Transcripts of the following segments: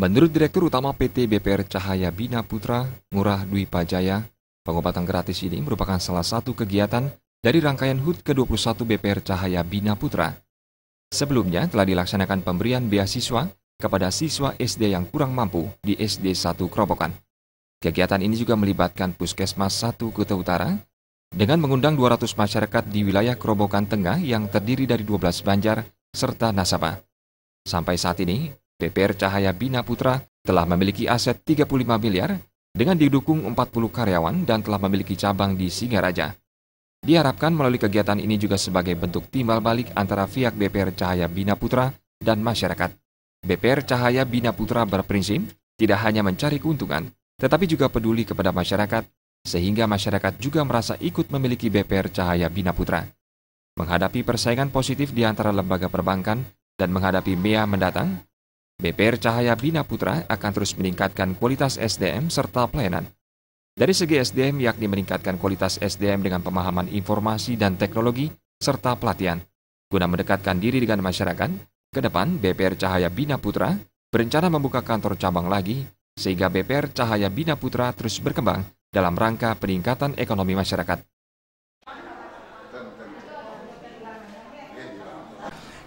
Menurut Direktur Utama PT BPR Cahaya Bina Putra, Ngurah Dwi Pajaya, pengobatan gratis ini merupakan salah satu kegiatan dari rangkaian HUT ke-21 BPR Cahaya Bina Putra. Sebelumnya telah dilaksanakan pemberian beasiswa kepada siswa SD yang kurang mampu di SD 1 Kerobokan. Kegiatan ini juga melibatkan Puskesmas 1 Kuta Utara dengan mengundang 200 masyarakat di wilayah Kerobokan Tengah yang terdiri dari 12 banjar serta nasabah. Sampai saat ini, DPR Cahaya Bina Putra telah memiliki aset 35 miliar dengan didukung 40 karyawan dan telah memiliki cabang di Singaraja. Diharapkan melalui kegiatan ini juga sebagai bentuk timbal balik antara pihak BPR Cahaya Bina Putra dan masyarakat. BPR Cahaya Bina Putra berprinsip tidak hanya mencari keuntungan, tetapi juga peduli kepada masyarakat, sehingga masyarakat juga merasa ikut memiliki BPR Cahaya Bina Putra. Menghadapi persaingan positif di antara lembaga perbankan dan menghadapi MEA mendatang, BPR Cahaya Bina Putra akan terus meningkatkan kualitas SDM serta pelayanan. Dari segi SDM yakni meningkatkan kualitas SDM dengan pemahaman informasi dan teknologi serta pelatihan. Guna mendekatkan diri dengan masyarakat, ke depan BPR Cahaya Bina Putra berencana membuka kantor cabang lagi sehingga BPR Cahaya Bina Putra terus berkembang dalam rangka peningkatan ekonomi masyarakat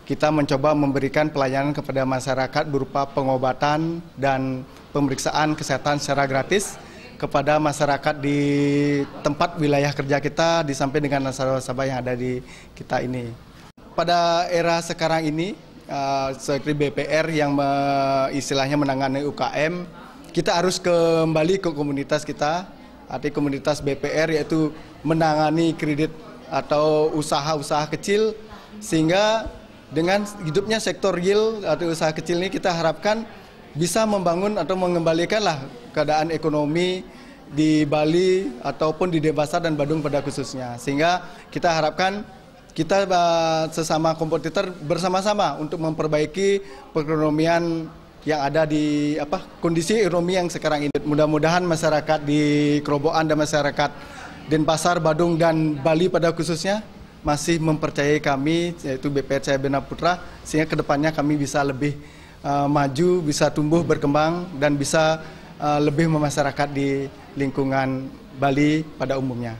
kita mencoba memberikan pelayanan kepada masyarakat berupa pengobatan dan pemeriksaan kesehatan secara gratis kepada masyarakat di tempat wilayah kerja kita disampai dengan nasabah-nasabah yang ada di kita ini. Pada era sekarang ini, uh, eh, seperti BPR yang me, istilahnya menangani UKM, kita harus kembali ke komunitas kita, arti komunitas BPR yaitu menangani kredit atau usaha-usaha kecil sehingga dengan hidupnya sektor real atau usaha kecil ini kita harapkan bisa membangun atau mengembalikanlah keadaan ekonomi di Bali ataupun di Denpasar dan Badung pada khususnya. Sehingga kita harapkan kita eh, sesama kompetitor bersama-sama untuk memperbaiki perekonomian yang ada di apa kondisi ekonomi yang sekarang ini. Mudah-mudahan masyarakat di Kerobokan dan masyarakat Denpasar, Badung dan Bali pada khususnya masih mempercayai kami yaitu Cahaya Bena Putra sehingga kedepannya kami bisa lebih uh, maju, bisa tumbuh berkembang dan bisa uh, lebih memasyarakat di lingkungan Bali pada umumnya.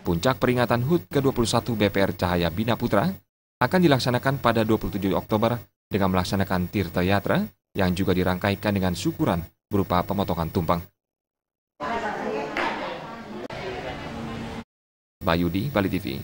Puncak peringatan HUT ke-21 BPR Cahaya Bina Putra akan dilaksanakan pada 27 Oktober dengan melaksanakan Tirta Yatra yang juga dirangkaikan dengan syukuran berupa pemotongan tumpang. Bayudi Bali TV.